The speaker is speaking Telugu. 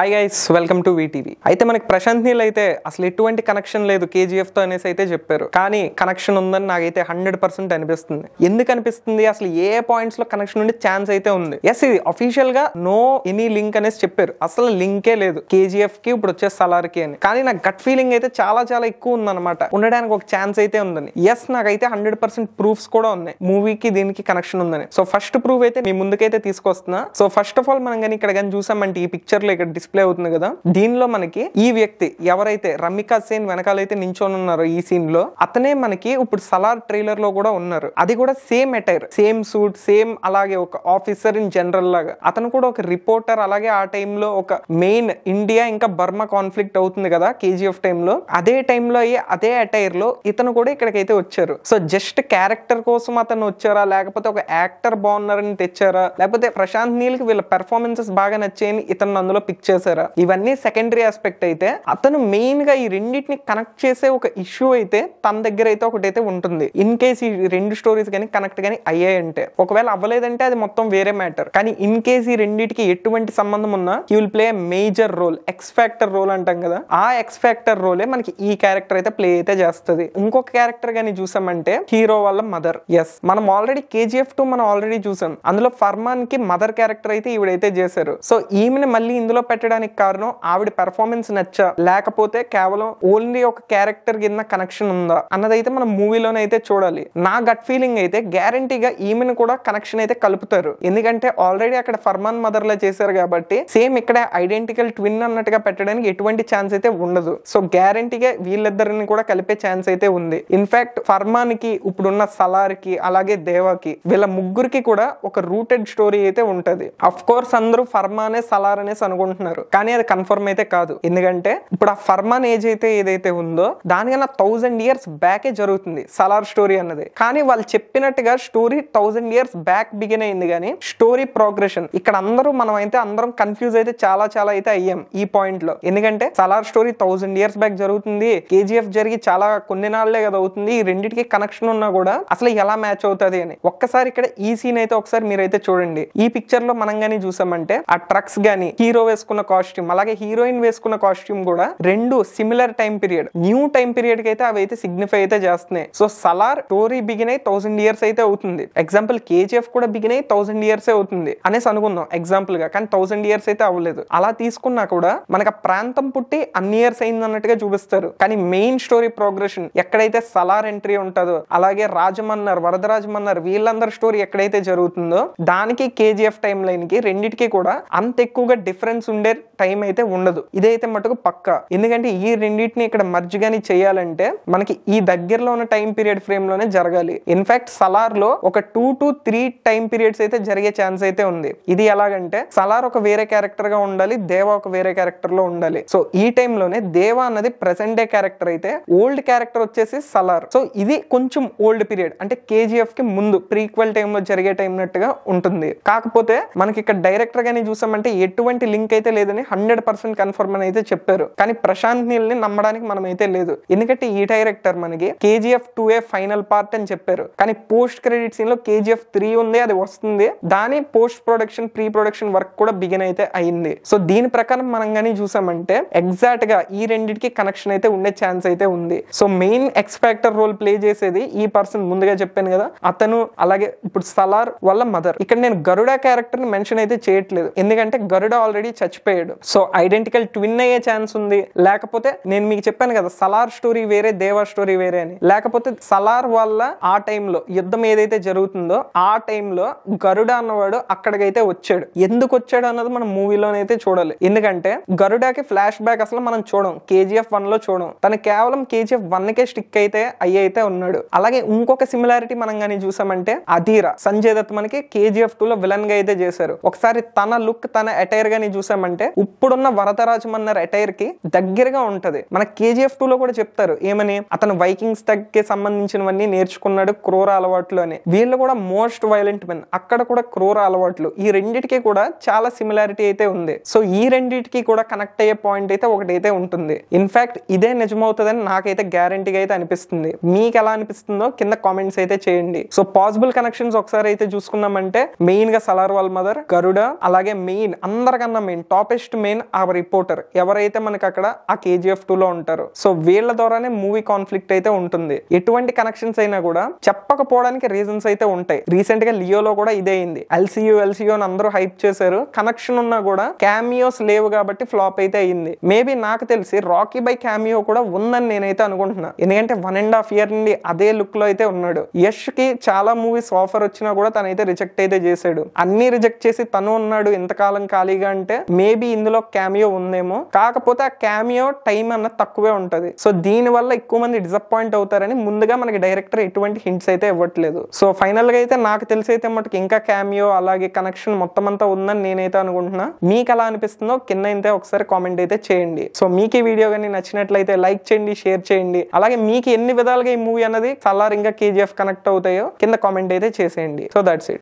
hi guys welcome to VTV అయితే మనకి ప్రశాంత్ నీల్ అయితే అసలు ఎటువంటి కనెక్షన్ లేదు కేజీఎఫ్తో అనేసి అయితే చెప్పారు కానీ కనెక్షన్ ఉందని నాకైతే హండ్రెడ్ పర్సెంట్ అనిపిస్తుంది ఎందుకు అనిపిస్తుంది అసలు ఏ పాయింట్స్ లో కనెక్షన్ ఉండి ఛాన్స్ అయితే ఉంది ఎస్ ఇది గా నో ఎనీ లింక్ అనేసి చెప్పారు అసలు లింకే లేదు కేజీఎఫ్ కి ఇప్పుడు వచ్చే సలార్కి అని కానీ నాకు గట్ ఫీలింగ్ అయితే చాలా చాలా ఎక్కువ ఉందన్నమాట ఉండడానికి ఒక ఛాన్స్ అయితే ఉందని ఎస్ నాకైతే హండ్రెడ్ పర్సెంట్ ప్రూఫ్స్ కూడా ఉన్నాయి మూవీకి దీనికి కనెక్షన్ ఉందని సో ఫస్ట్ ప్రూఫ్ అయితే మీ ముందుకైతే తీసుకొస్తున్నా సో ఫస్ట్ ఆఫ్ ఆల్ మనం కానీ ఇక్కడ కానీ చూసామంటే ఈ పిక్చర్లో ఇక్కడ డిస్ప్లే అవుతుంది కదా దీనిలో మనకి ఈ వ్యక్తి ఎవరైతే రమికా సేన్ వెనకాలైతే నించొని ఉన్నారో ఈ సీన్ లో అతనే మనకి ఇప్పుడు సలార్ ట్రైలర్ లో కూడా ఉన్నారు అది కూడా same attire same suit same అలాగే ఒక ఆఫీసర్ ఇన్ జనరల్ లాగా అతను కూడా ఒక రిపోర్టర్ అలాగే ఆ టైంలో ఒక మెయిన్ ఇండియా ఇంకా బర్మా కాన్ఫ్లిక్ట్ అవుతుంది కదా కేజీఎఫ్ టైంలో అదే టైంలో అయ్యి అదే అటైర్ లో ఇతను కూడా ఇక్కడికైతే వచ్చారు సో జస్ట్ క్యారెక్టర్ కోసం అతను వచ్చారా లేకపోతే ఒక యాక్టర్ బాగున్నారని తెచ్చారా లేకపోతే ప్రశాంత్ నీల్ కి వీళ్ళ పెర్ఫార్మెన్సెస్ బాగా నచ్చాయని ఇతను అందులో పిక్చర్ చూసారా ఇవన్నీ సెకండరీ ఆస్పెక్ట్ అయితే అతను మెయిన్ గా ఈ రెండింటిని కనెక్ట్ చేసే ఒక ఇష్యూ అయితే తన దగ్గర అయితే ఒకటైతే ఉంటుంది ఇన్ కేస్ ఈ రెండు స్టోరీస్ కానీ కనెక్ట్ కానీ అయ్యాయంటే ఒకవేళ అవ్వలేదంటే అది మొత్తం వేరే మ్యాటర్ కానీ ఇన్ కేస్ ఈ రెండింటికి ఎటువంటి సంబంధం ఉన్నా he will play major role X factor role అంటాం కదా ఆ ఎక్స్ ఫ్యాక్టర్ రోలే మనకి ఈ క్యారెక్టర్ అయితే ప్లే అయితే చేస్తుంది ఇంకొక క్యారెక్టర్ కానీ చూసామంటే హీరో వాళ్ళ మదర్ ఎస్ మనం ఆల్రెడీ కేజీఎఫ్ టూ మనం ఆల్రెడీ చూసాం అందులో ఫర్మాన్ కి మదర్ క్యారెక్టర్ అయితే ఈవిడైతే చేశారు సో ఈమెను మళ్ళీ ఇందులో పెట్ట పెట్టడానికి కారణం ఆవిడ పెర్ఫార్మెన్స్ నచ్చ లేకపోతే కేవలం ఓన్లీ ఒక క్యారెక్టర్ కింద కనెక్షన్ ఉందా అన్నదైతే మనం మూవీలోనైతే చూడాలి నా గట్ ఫీలింగ్ అయితే గ్యారంటీగా ఈమెను కూడా కనెక్షన్ అయితే కలుపుతారు ఎందుకంటే ఆల్రెడీ అక్కడ ఫర్మాన్ మదర్ లా చేశారు కాబట్టి సేమ్ ఇక్కడ ఐడెంటికల్ ట్విన్ అన్నట్టుగా పెట్టడానికి ఎటువంటి ఛాన్స్ అయితే ఉండదు సో గ్యారంటీగా వీళ్ళిద్దరిని కూడా కలిపే ఛాన్స్ అయితే ఉంది ఇన్ఫాక్ట్ ఫర్మాన్ కి ఇప్పుడున్న సలార్ కి అలాగే దేవాకి వీళ్ళ ముగ్గురికి కూడా ఒక రూటెడ్ స్టోరీ అయితే ఉంటది అఫ్ కోర్స్ అందరూ ఫర్మానే సలార్ అనేసి అనుకుంటున్నారు అనుకున్నారు కానీ అది కన్ఫర్మ్ అయితే కాదు ఎందుకంటే ఇప్పుడు ఆ ఫర్మాన్ ఏజ్ అయితే ఏదైతే ఉందో దానికన్నా థౌజండ్ ఇయర్స్ బ్యాకే జరుగుతుంది సలార్ స్టోరీ అన్నది కానీ వాళ్ళు చెప్పినట్టుగా story thousand years back begin అయింది కానీ స్టోరీ ప్రోగ్రెషన్ ఇక్కడ అందరూ మనం అయితే అందరం కన్ఫ్యూజ్ అయితే చాలా చాలా అయితే అయ్యాం ఈ పాయింట్ లో ఎందుకంటే Salaar story thousand years back జరుగుతుంది కేజీఎఫ్ జరిగి చాలా కొన్ని నాళ్లే కదా అవుతుంది ఈ రెండింటికి కనెక్షన్ ఉన్నా కూడా అసలు ఎలా మ్యాచ్ అవుతుంది అని ఒక్కసారి ఇక్కడ ఈ సీన్ అయితే ఒకసారి మీరైతే చూడండి ఈ పిక్చర్ లో మనం గానీ చూసామంటే ఆ ట్రక్స్ గానీ హీరో వేసుకున్న వేసుకున్న కాస్ట్యూమ్ అలాగే హీరోయిన్ వేసుకున్న కాస్ట్యూమ్ కూడా రెండు similar time period new time period కి అయితే అవి అయితే సిగ్నిఫై అయితే చేస్తున్నాయి సో సలార్ స్టోరీ బిగిన్ అయి థౌసండ్ ఇయర్స్ అయితే అవుతుంది ఎగ్జాంపుల్ కేజీఎఫ్ కూడా బిగిన్ అయి థౌసండ్ ఇయర్స్ అవుతుంది అనేసి అనుకుందాం ఎగ్జాంపుల్ గా కానీ థౌసండ్ ఇయర్స్ అయితే అవ్వలేదు అలా తీసుకున్నా కూడా మనకు ప్రాంతం పుట్టి అన్ని ఇయర్స్ అయింది అన్నట్టుగా చూపిస్తారు కానీ మెయిన్ స్టోరీ ప్రోగ్రెషన్ ఎక్కడైతే సలార్ ఎంట్రీ ఉంటుందో అలాగే రాజమన్నర్ వరదరాజమన్నర్ వీళ్ళందరి స్టోరీ ఎక్కడైతే జరుగుతుందో దానికి కేజీఎఫ్ టైం లైన్ కి రెండింటికి కూడా అంత ఎక్కువగా డిఫరెన్స్ ఉండే ఉండే టైం అయితే ఉండదు ఇదైతే మటుకు పక్క ఎందుకంటే ఈ రెండింటిని ఇక్కడ మర్జ్ గానీ చేయాలంటే మనకి ఈ దగ్గరలో ఉన్న టైం పీరియడ్ ఫ్రేమ్ లోనే జరగాలి ఇన్ఫాక్ట్ సలార్ లో ఒక two to three time periods అయితే జరిగే ఛాన్స్ అయితే ఉంది ఇది ఎలాగంటే సలార్ ఒక వేరే క్యారెక్టర్ గా ఉండాలి దేవా ఒక వేరే క్యారెక్టర్ లో ఉండాలి సో ఈ టైంలోనే దేవా అన్నది ప్రెసెంట్ డే క్యారెక్టర్ అయితే ఓల్డ్ క్యారెక్టర్ వచ్చేసి సలార్ సో ఇది కొంచెం ఓల్డ్ పీరియడ్ అంటే కేజీఎఫ్ కి ముందు ప్రీక్వెల్ టైంలో జరిగే టైం నట్టుగా ఉంటుంది కాకపోతే మనకి ఇక్కడ డైరెక్టర్ గానీ చూసామంటే ఎటువంటి లింక్ అయితే లేదని హండ్రెడ్ పర్సెంట్ కన్ఫర్మ్ అని అయితే చెప్పారు కానీ ప్రశాంత్ నీల్ ని నమ్మడానికి మనం అయితే లేదు ఎందుకంటే ఈ డైరెక్టర్ మనకి KGF two a final part అని చెప్పారు కానీ పోస్ట్ క్రెడిట్ సీన్ లో కేజీఎఫ్ త్రీ ఉంది అది వస్తుంది దాని post production pre production work కూడా బిగిన్ అయితే అయింది సో దీని ప్రకారం మనం కానీ చూసామంటే ఎగ్జాక్ట్ గా ఈ రెండింటికి కనెక్షన్ అయితే ఉండే ఛాన్స్ అయితే ఉంది so main X factor role play చేసేది ఈ పర్సన్ ముందుగా చెప్పాను కదా అతను అలాగే ఇప్పుడు సలార్ వాళ్ళ మదర్ ఇక్కడ నేను గరుడ క్యారెక్టర్ ని మెన్షన్ అయితే చేయట్లేదు ఎందుకంటే గరుడ ఆల్రెడీ చచ్చిపోయింది చచ్చిపోయాడు సో ఐడెంటికల్ ట్విన్ అయ్యే ఛాన్స్ ఉంది లేకపోతే నేను మీకు చెప్పాను కదా సలార్ స్టోరీ వేరే దేవా స్టోరీ వేరే అని లేకపోతే సలార్ వల్ల ఆ టైంలో యుద్ధం ఏదైతే జరుగుతుందో ఆ టైంలో గరుడ అన్నవాడు అక్కడికైతే వచ్చాడు ఎందుకు వచ్చాడు అన్నది మనం మూవీలోనైతే చూడాలి ఎందుకంటే గరుడాకి ఫ్లాష్ బ్యాక్ అసలు మనం చూడం కేజీఎఫ్ వన్ లో చూడం తను కేవలం కేజీఎఫ్ వన్ కే స్టిక్ అయితే అయ్యి అయితే ఉన్నాడు అలాగే ఇంకొక సిమిలారిటీ మనం కానీ చూసామంటే అధీరా సంజయ్ దత్ మనకి కేజీఎఫ్ టూ లో విలన్ గా అయితే చేశారు ఒకసారి తన లుక్ తన అటైర్ గానీ చూసామంటే చూసుకుంటే ఇప్పుడున్న వరదరాజమన్న రిటైర్ కి దగ్గరగా ఉంటది మన కేజీఎఫ్ టూ లో కూడా చెప్తారు ఏమని అతను వైకింగ్స్ దగ్గరికి సంబంధించినవన్నీ నేర్చుకున్నాడు క్రూర అలవాట్లు అని వీళ్ళు కూడా మోస్ట్ వైలెంట్ మెన్ అక్కడ కూడా క్రూర అలవాట్లు ఈ రెండిటికి కూడా చాలా సిమిలారిటీ అయితే ఉంది సో ఈ రెండిటికి కూడా కనెక్ట్ అయ్యే పాయింట్ అయితే ఒకటైతే ఉంటుంది ఇన్ఫాక్ట్ ఇదే నిజమవుతుందని నాకైతే గ్యారంటీగా అయితే అనిపిస్తుంది మీకు ఎలా అనిపిస్తుందో కింద కామెంట్స్ అయితే చేయండి సో పాసిబుల్ కనెక్షన్స్ ఒకసారి అయితే చూసుకున్నామంటే మెయిన్ గా సలార్ వాల్ మదర్ గరుడ అలాగే మెయిన్ అందరికన్నా మెయిన్ టాప్ టాపెస్ట్ మెయిన్ ఆ రిపోర్టర్ ఎవరైతే మనకి అక్కడ ఆ కేజీఎఫ్ టూలో ఉంటారు సో వీళ్ళ ద్వారానే మూవీ కాన్ఫ్లిక్ట్ అయితే ఉంటుంది ఎటువంటి కనెక్షన్స్ అయినా కూడా చెప్పకపోవడానికి రీజన్స్ అయితే ఉంటాయి రీసెంట్ గా లియోలో కూడా ఇదే అయింది ఎల్సీయూ ఎల్సీయూ అని అందరూ హైప్ చేశారు కనెక్షన్ ఉన్నా కూడా క్యామియోస్ లేవు కాబట్టి ఫ్లాప్ అయితే అయింది మేబీ నాకు తెలిసి రాకీ బై క్యామియో కూడా ఉందని నేనైతే అనుకుంటున్నా ఎందుకంటే వన్ అండ్ హాఫ్ ఇయర్ నుండి అదే లుక్ లో అయితే ఉన్నాడు యష్ కి చాలా మూవీస్ ఆఫర్ వచ్చినా కూడా తనైతే రిజెక్ట్ అయితే చేశాడు అన్ని రిజెక్ట్ చేసి తను ఉన్నాడు ఇంతకాలం ఖాళీగా అంటే మే మేబీ ఇందులో క్యామియో ఉందేమో కాకపోతే ఆ క్యామియో టైం అన్నది తక్కువే ఉంటుంది సో దీని వల్ల ఎక్కువ మంది డిసప్పాయింట్ అవుతారని ముందుగా మనకి డైరెక్టర్ ఎటువంటి హింట్స్ అయితే ఇవ్వట్లేదు సో ఫైనల్ గా అయితే నాకు తెలిసి అయితే మటుకు ఇంకా క్యామియో అలాగే కనెక్షన్ మొత్తం అంతా ఉందని నేనైతే అనుకుంటున్నా మీకు ఎలా అనిపిస్తుందో కింద అయితే ఒకసారి కామెంట్ అయితే చేయండి సో మీకు ఈ వీడియో కానీ నచ్చినట్లయితే లైక్ చేయండి షేర్ చేయండి అలాగే మీకు ఎన్ని విధాలుగా ఈ మూవీ అన్నది సలార్ ఇంకా కేజీఎఫ్ కనెక్ట్ అవుతాయో కింద కామెంట్ అయితే చేసేయండి సో దట్స్ ఇట్